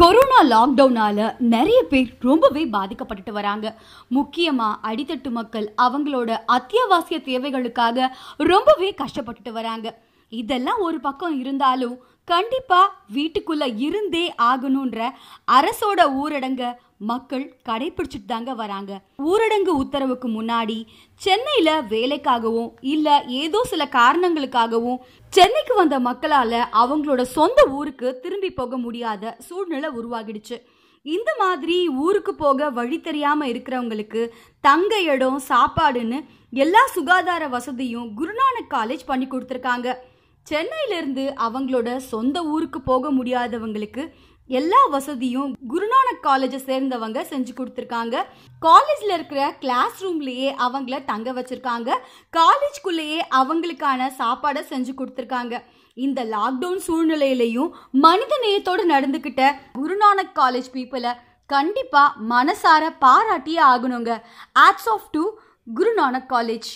corona லாக்டவுனால் நிறைய பேர் ரொம்பவே பாதிக்கப்பட்டுட்டு வராங்க முக்கியமாக அடித்தட்டு மக்கள் அவங்களோட அத்தியாவசிய தேவைகளுக்காக ரொம்பவே கஷ்டப்பட்டுட்டு வராங்க இதெல்லாம் ஒரு பக்கம் இருந்தாலும் கண்டிப்பாக வீட்டுக்குள்ளே இருந்தே ஆகணுன்ற அரசோட ஊரடங்க மக்கள் கடைபிடிச்சிட்டு தாங்க வராங்க ஊரடங்கு உத்தரவுக்கு முன்னாடி சென்னையில் வேலைக்காகவும் இல்லை ஏதோ சில காரணங்களுக்காகவும் சென்னைக்கு வந்த மக்களால் அவங்களோட சொந்த ஊருக்கு திரும்பி போக முடியாத சூழ்நிலை உருவாகிடுச்சு இந்த மாதிரி ஊருக்கு போக வழி தெரியாமல் இருக்கிறவங்களுக்கு தங்க இடம் சாப்பாடுன்னு எல்லா சுகாதார வசதியும் குருநானக் காலேஜ் பண்ணி கொடுத்துருக்காங்க சென்னையிலிருந்து அவங்களோட சொந்த ஊருக்கு போக முடியாதவங்களுக்கு எல்லா வசதியும் குருநானக் காலேஜை சேர்ந்தவங்க செஞ்சு கொடுத்துருக்காங்க காலேஜில் இருக்கிற கிளாஸ் ரூம்லேயே அவங்கள தங்க வச்சுருக்காங்க காலேஜ்குள்ளேயே அவங்களுக்கான சாப்பாடை செஞ்சு கொடுத்துருக்காங்க இந்த லாக்டவுன் சூழ்நிலையிலையும் மனித நேயத்தோடு நடந்துக்கிட்ட குருநானக் காலேஜ் பீப்புளை கண்டிப்பாக மனசார பாராட்டியே ஆகணுங்க hats off to Guru Nanak college